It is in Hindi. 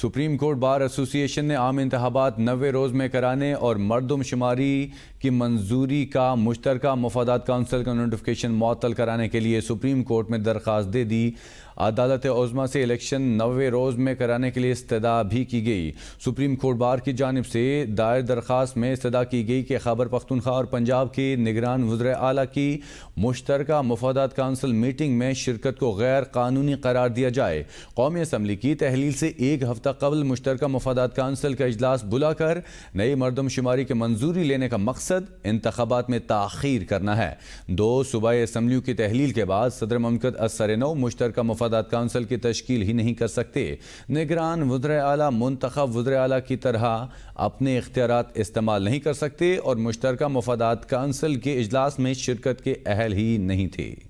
सुप्रीम कोर्ट बार एसोसिएशन ने आम इंतबात नवे रोज़ में कराने और मरदमशुमारी की मंजूरी का मुश्तर मफादात काउंसिल का नोटिफिकेशन मअतल कराने के लिए सुप्रीम कोर्ट में दरख्वास्त दे दी अदालत उज़मा से इलेक्शन नवे रोज़ में कराने के लिए इस्तः भी की गई सुप्रीम कोर्ट बार की जानब से दायर दरख्वास्त में इस्तः की गई कि खबर पख्तनख्वा और पंजाब के निगरान वज्र अली की मुश्तर मफादात काउंसिल मीटिंग में शिरकत को गैर कानूनी करार दिया जाए कौमी असम्बली की तहलील से एक हफ्ता मुस्तकबल मुश्तर मफादा कौंसिल का अजलास बुलाकर नई मरदमशुमारी की मंजूरी लेने का मकसद इंतबात में तखिर करना है दो सूबाई इसम्बलियों की तहलील के बाद सदर ममकत असर नौ मुश्तर मफादा कौंसिल की तश्कील ही नहीं कर सकते निगरान वज्र अला मंतखब वज्र अला की तरह अपने इख्तियार इस्तेमाल नहीं कर सकते और मुश्तर मफादा कौंसिल के अजलास में शिरकत के अहल ही नहीं थी